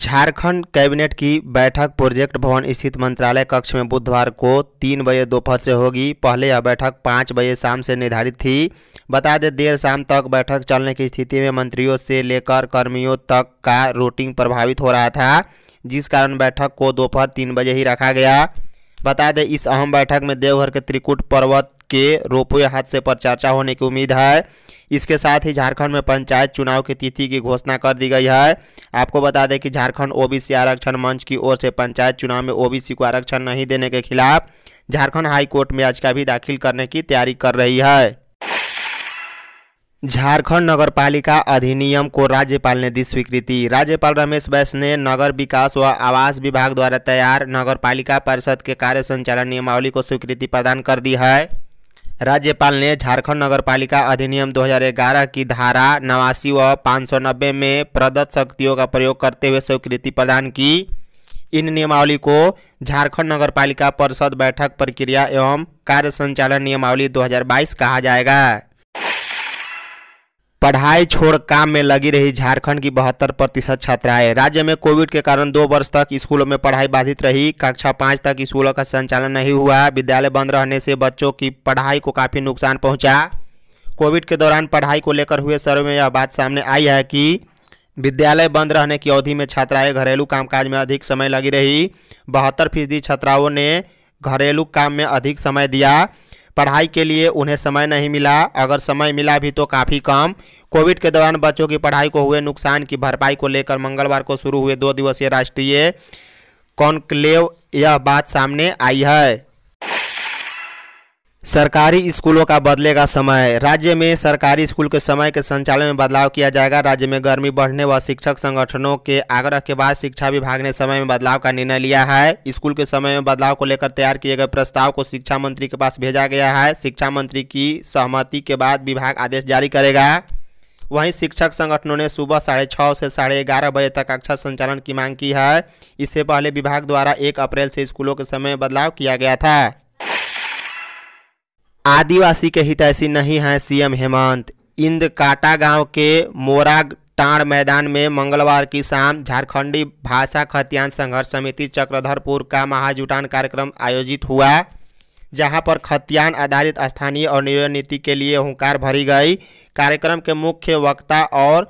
Jharkhand cabinet की बैठक project भवन स्थित मंत्रालय कक्ष में बुधवार को तीन बजे दोपहर से होगी पहले यह बैठक पाँच बजे शाम से निर्धारित थी बता दें देर शाम तक बैठक चलने की स्थिति में मंत्रियों से लेकर कर्मियों तक का रूटीन प्रभावित हो रहा था जिस कारण बैठक को दोपहर तीन बजे ही रखा गया बता दें इस अहम बैठक में देवघर के त्रिकुट पर्वत के रोपवे हादसे पर चर्चा होने की उम्मीद है इसके साथ ही झारखंड में पंचायत चुनाव की तिथि की घोषणा कर दी गई है आपको बता दें कि झारखंड ओबीसी आरक्षण मंच की ओर से पंचायत चुनाव में ओबीसी को आरक्षण नहीं देने के खिलाफ झारखंड हाईकोर्ट में याचिका भी दाखिल करने की तैयारी कर रही है झारखंड नगर पालिका अधिनियम को राज्यपाल ने दी स्वीकृति राज्यपाल रमेश बैस ने नगर विकास व आवास विभाग द्वारा तैयार नगर पालिका परिषद के कार्य संचालन नियमावली को स्वीकृति प्रदान कर दी है राज्यपाल ने झारखंड नगरपालिका अधिनियम 2011 की धारा नवासी व पाँच में प्रदत्त शक्तियों का प्रयोग करते हुए स्वीकृति प्रदान की इन नियमावली को झारखंड नगरपालिका परिषद बैठक प्रक्रिया एवं कार्य संचालन नियमावली 2022 कहा जाएगा पढ़ाई छोड़ काम में लगी रही झारखंड की बहत्तर प्रतिशत छात्राएं राज्य में कोविड के कारण दो वर्ष तक स्कूलों में पढ़ाई बाधित रही कक्षा पाँच तक स्कूलों का संचालन नहीं हुआ विद्यालय बंद रहने से बच्चों की पढ़ाई को काफ़ी नुकसान पहुंचा कोविड के दौरान पढ़ाई को लेकर हुए सर्वे में यह बात सामने आई है कि विद्यालय बंद रहने की अवधि में छात्राएँ घरेलू कामकाज में अधिक समय लगी रही बहत्तर फीसदी छात्राओं ने घरेलू काम में अधिक समय दिया पढ़ाई के लिए उन्हें समय नहीं मिला अगर समय मिला भी तो काफ़ी कम कोविड के दौरान बच्चों की पढ़ाई को हुए नुकसान की भरपाई को लेकर मंगलवार को शुरू हुए दो दिवसीय राष्ट्रीय कॉन्क्लेव यह बात सामने आई है सरकारी स्कूलों का बदलेगा समय राज्य में सरकारी स्कूल के समय के संचालन में बदलाव किया जाएगा राज्य में गर्मी बढ़ने व शिक्षक संगठनों के आग्रह के बाद शिक्षा विभाग ने समय में बदलाव का निर्णय लिया है स्कूल के समय में बदलाव को लेकर तैयार किए गए प्रस्ताव को शिक्षा मंत्री के पास भेजा गया है शिक्षा मंत्री की सहमति के बाद विभाग आदेश जारी करेगा वहीं शिक्षक संगठनों ने सुबह साढ़े छः से साढ़े ग्यारह बजे तक कक्षा संचालन की मांग की है इससे पहले विभाग द्वारा एक अप्रैल से स्कूलों के समय बदलाव किया गया था आदिवासी के हितैषी नहीं हैं सीएम हेमंत इंदकाटा गांव के मोरा टाण मैदान में मंगलवार की शाम झारखंडी भाषा खतियान संघर्ष समिति चक्रधरपुर का महाजुटान कार्यक्रम आयोजित हुआ जहां पर खतियान आधारित स्थानीय और नियोजन नीति के लिए हुंकार भरी गई कार्यक्रम के मुख्य वक्ता और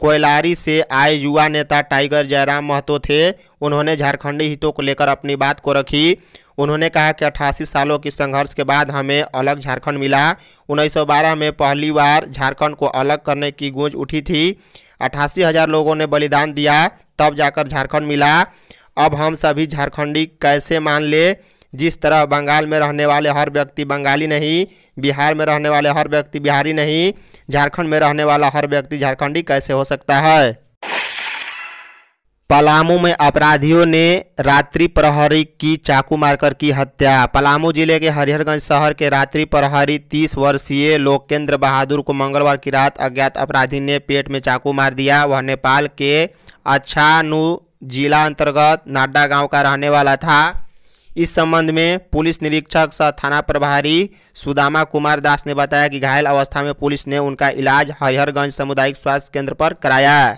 कोयलारी से आए युवा नेता टाइगर जयराम महतो थे उन्होंने झारखंडी हितों को लेकर अपनी बात को रखी उन्होंने कहा कि अट्ठासी सालों की संघर्ष के बाद हमें अलग झारखंड मिला 1912 में पहली बार झारखंड को अलग करने की गूंज उठी थी अट्ठासी हज़ार लोगों ने बलिदान दिया तब जाकर झारखंड मिला अब हम सभी झारखंडी कैसे मान ले जिस तरह बंगाल में रहने वाले हर व्यक्ति बंगाली नहीं बिहार में रहने वाले हर व्यक्ति बिहारी नहीं झारखंड में रहने वाला हर व्यक्ति झारखंडी कैसे हो सकता है पलामू में अपराधियों ने रात्रि प्रहरी की चाकू मारकर की हत्या पलामू जिले के हरिहरगंज शहर के रात्रि प्रहरी तीस वर्षीय लोकेंद्र बहादुर को मंगलवार की रात अज्ञात अपराधी ने पेट में चाकू मार दिया वह नेपाल के अच्छानु जिला अंतर्गत नाड्डा गांव का रहने वाला था इस संबंध में पुलिस निरीक्षक सह थाना प्रभारी सुदामा कुमार दास ने बताया कि घायल अवस्था में पुलिस ने उनका इलाज हरिहरगंज सामुदायिक स्वास्थ्य केंद्र पर कराया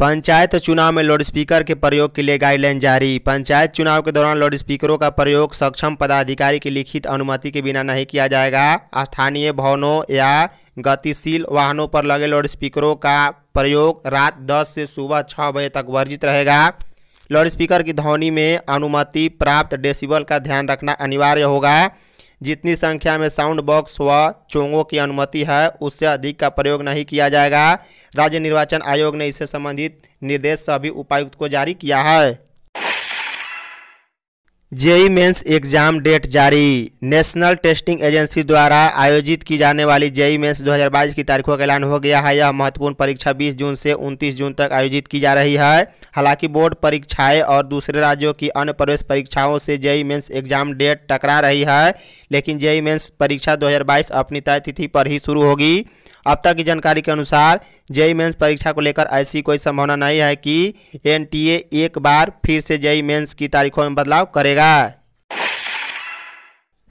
पंचायत चुनाव में लाउडस्पीकर के प्रयोग के लिए गाइडलाइन जारी पंचायत चुनाव के दौरान लाउडस्पीकरों का प्रयोग सक्षम पदाधिकारी की लिखित अनुमति के बिना नहीं किया जाएगा स्थानीय भवनों या गतिशील वाहनों पर लगे लाउडस्पीकरों का प्रयोग रात 10 से सुबह 6 बजे तक वर्जित रहेगा लाउडस्पीकर की ध्वनि में अनुमति प्राप्त डेसिबल का ध्यान रखना अनिवार्य होगा जितनी संख्या में साउंड बॉक्स व चोंगों की अनुमति है उससे अधिक का प्रयोग नहीं किया जाएगा राज्य निर्वाचन आयोग ने इससे संबंधित निर्देश सभी उपायुक्त को जारी किया है जेई मेंस एग्जाम डेट जारी नेशनल टेस्टिंग एजेंसी द्वारा आयोजित की जाने वाली जेई मेंस 2022 की तारीखों का ऐलान हो गया है यह महत्वपूर्ण परीक्षा 20 जून से 29 जून तक आयोजित की जा रही है हालांकि बोर्ड परीक्षाएं और दूसरे राज्यों की अन्य प्रवेश परीक्षाओं से जेई मेंस एग्जाम डेट टकरा रही है लेकिन जेई मेंस परीक्षा दो अपनी तय तिथि पर ही शुरू होगी अब तक की जानकारी के अनुसार जेई मेन्स परीक्षा को लेकर ऐसी कोई संभावना नहीं है कि एन एक बार फिर से जेई मेन्स की तारीखों में बदलाव करेगा जाएगा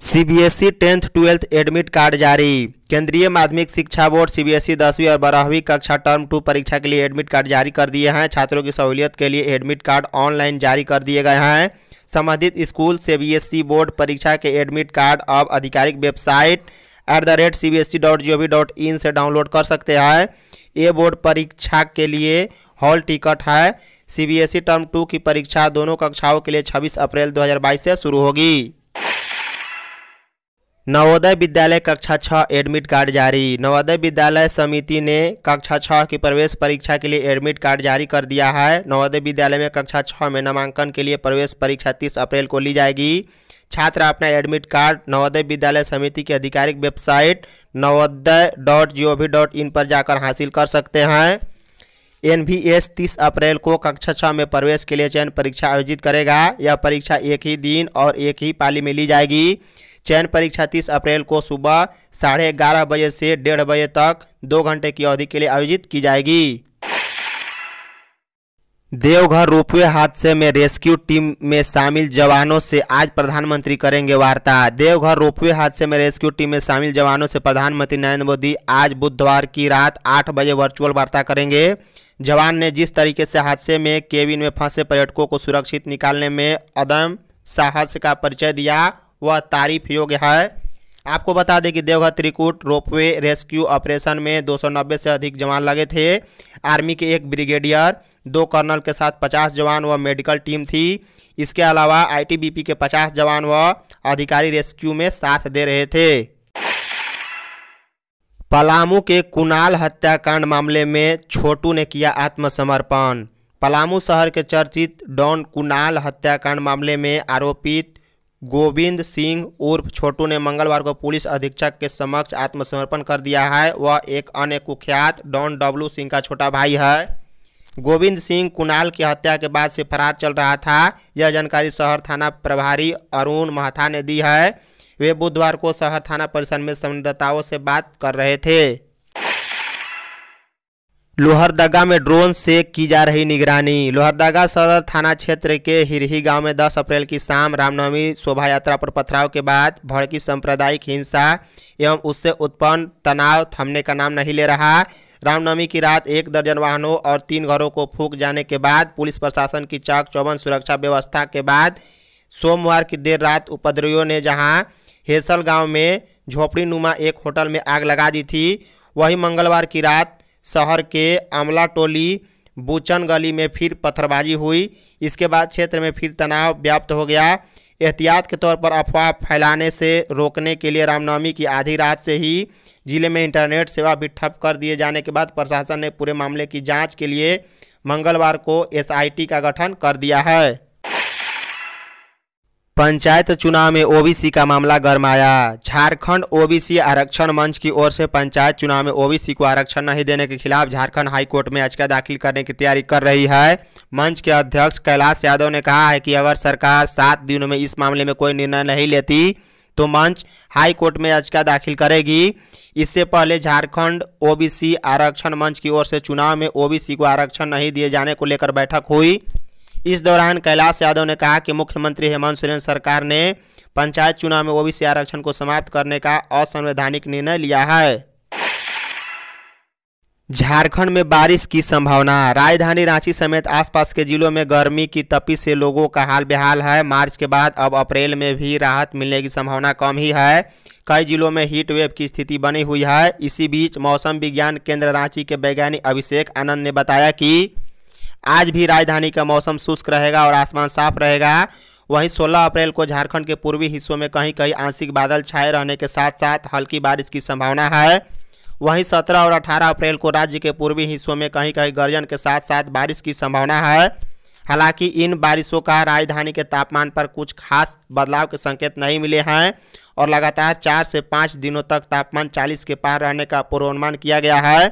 CBSE e tenth twelfth admit card जारी केंद्रीय माध्यमिक शिक्षा बोर्ड सीबीएसई e दसवीं और बारहवीं कक्षा टर्म टू परीक्षा के लिए एडमिट कार्ड जारी कर दिए हैं छात्रों की सहूलियत के लिए एडमिट कार्ड ऑनलाइन जारी कर दिए गए हैं संबंधित स्कूल सीबीएसई e बोर्ड परीक्षा के एडमिट कार्ड अब आधिकारिक website at the rate C B S E dot G O V dot in से डाउनलोड कर सकते हैं ए बोर्ड परीक्षा के लिए हॉल टिकट है सीबीएसई टर्म टू की परीक्षा दोनों कक्षाओं के लिए 26 अप्रैल 2022 से शुरू होगी नवोदय विद्यालय कक्षा छः एडमिट कार्ड जारी नवोदय विद्यालय समिति ने कक्षा छः की प्रवेश परीक्षा के लिए एडमिट कार्ड जारी कर दिया है नवोदय विद्यालय में कक्षा छः में नामांकन के लिए प्रवेश परीक्षा 30 अप्रैल को ली जाएगी छात्र अपना एडमिट कार्ड नवोदय विद्यालय समिति की आधिकारिक website Navodaya dot G O V dot in पर जाकर हासिल कर सकते हैं एन वी एस तीस अप्रैल को कक्षा छः में प्रवेश के लिए चयन परीक्षा आयोजित करेगा यह परीक्षा एक ही दिन और एक ही पाली में ली जाएगी चयन परीक्षा तीस अप्रैल को सुबह साढ़े ग्यारह बजे से डेढ़ बजे तक दो घंटे की अवधि के लिए आयोजित की जाएगी देवघर रोपवे हादसे में रेस्क्यू टीम में शामिल जवानों से आज प्रधानमंत्री करेंगे वार्ता देवघर रोपवे हादसे में रेस्क्यू टीम में शामिल जवानों से प्रधानमंत्री नरेंद्र मोदी आज बुधवार की रात आठ बजे वर्चुअल वार्ता करेंगे जवान ने जिस तरीके से हादसे में केविन में फंसे पर्यटकों को सुरक्षित निकालने में अदम साहस का परिचय दिया वह तारीफ योग्य है आपको बता दें कि Deoghar Trikut ropeway rescue operation में दो से अधिक जवान लगे थे आर्मी के एक ब्रिगेडियर दो कर्नल के साथ पचास जवान व मेडिकल टीम थी इसके अलावा आईटीबीपी के पचास जवान व अधिकारी रेस्क्यू में साथ दे रहे थे पलामू के कुणाल हत्याकांड मामले में छोटू ने किया आत्मसमर्पण पलामू शहर के चर्चित डॉन कुणाल हत्याकांड मामले में आरोपित गोविंद सिंह उर्फ छोटू ने मंगलवार को पुलिस अधीक्षक के समक्ष आत्मसमर्पण कर दिया है वह एक अन्य कुख्यात डॉन डब्लू सिंह का छोटा भाई है गोविंद सिंह कुणाल की हत्या के बाद से फरार चल रहा था यह जानकारी शहर थाना प्रभारी अरुण महाथा ने दी है वे बुधवार को शहर थाना परिसर में संवाददाताओं से बात कर रहे थे लोहरदगा में ड्रोन से की जा रही निगरानी लोहरदगा सदर थाना क्षेत्र के हिरही गांव में 10 अप्रैल की शाम रामनवमी शोभा यात्रा पर पथराव के बाद भड़की सांप्रदायिक हिंसा एवं उससे उत्पन्न तनाव थमने का नाम नहीं ले रहा रामनवमी की रात एक दर्जन वाहनों और तीन घरों को फूक जाने के बाद पुलिस प्रशासन की चाक चौबन सुरक्षा व्यवस्था के बाद सोमवार की देर रात उपद्रवियों ने जहाँ हेसल गाँव में झोपड़ी नुमा एक होटल में आग लगा दी थी वही मंगलवार की रात शहर के आमला टोली बूचन गली में फिर पत्थरबाजी हुई इसके बाद क्षेत्र में फिर तनाव व्याप्त हो गया एहतियात के तौर पर अफवाह फैलाने से रोकने के लिए रामनवमी की आधी रात से ही जिले में इंटरनेट सेवा भी ठप कर दिए जाने के बाद प्रशासन ने पूरे मामले की जांच के लिए मंगलवार को एसआईटी का गठन कर दिया है पंचायत चुनाव में ओबीसी का मामला गरमाया झारखंड ओबीसी आरक्षण मंच की ओर से पंचायत चुनाव में ओबीसी को आरक्षण नहीं देने के खिलाफ झारखंड हाईकोर्ट में याचिका दाखिल करने की तैयारी कर रही है मंच के अध्यक्ष कैलाश यादव ने कहा है कि अगर सरकार सात दिनों में इस मामले में कोई निर्णय नहीं लेती तो मंच हाईकोर्ट में याचिका दाखिल करेगी इससे पहले झारखंड ओबीसी आरक्षण मंच की ओर से चुनाव में ओबीसी को आरक्षण नहीं दिए जाने को लेकर बैठक हुई इस दौरान कैलाश यादव ने कहा कि मुख्यमंत्री हेमंत सोरेन सरकार ने पंचायत चुनाव में ओबीसी आरक्षण को समाप्त करने का असंवैधानिक निर्णय लिया है झारखंड में बारिश की संभावना राजधानी रांची समेत आसपास के जिलों में गर्मी की तपी से लोगों का हाल बेहाल है मार्च के बाद अब अप्रैल में भी राहत मिलने की संभावना कम ही है कई जिलों में हीट वेव की स्थिति बनी हुई है इसी बीच मौसम विज्ञान केंद्र रांची के वैज्ञानिक अभिषेक आनंद ने बताया कि आज भी राजधानी का मौसम शुष्क रहेगा और आसमान साफ रहेगा वहीं 16 अप्रैल को झारखंड के पूर्वी हिस्सों में कहीं कहीं आंशिक बादल छाए रहने के साथ साथ हल्की बारिश की संभावना है वहीं 17 और 18 अप्रैल को राज्य के पूर्वी हिस्सों में कहीं कहीं गर्जन के साथ साथ बारिश की संभावना है हालांकि इन बारिशों का राजधानी के तापमान पर कुछ खास बदलाव के संकेत नहीं मिले हैं और लगातार चार से पाँच दिनों तक तापमान चालीस के पार रहने का पूर्वानुमान किया गया है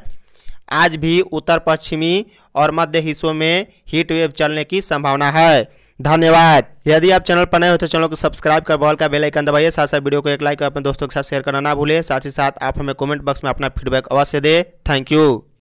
आज भी उत्तर पश्चिमी और मध्य हिस्सों में हीट वेव चलने की संभावना है धन्यवाद यदि आप चैनल पर नए हो तो चैनल को सब्सक्राइब कर बॉल का बेल आइकन दबाइए साथ साथ वीडियो को एक लाइक और अपने दोस्तों के साथ शेयर करना ना भूले साथ ही साथ आप हमें कमेंट बॉक्स में अपना फीडबैक अवश्य दे थैंक यू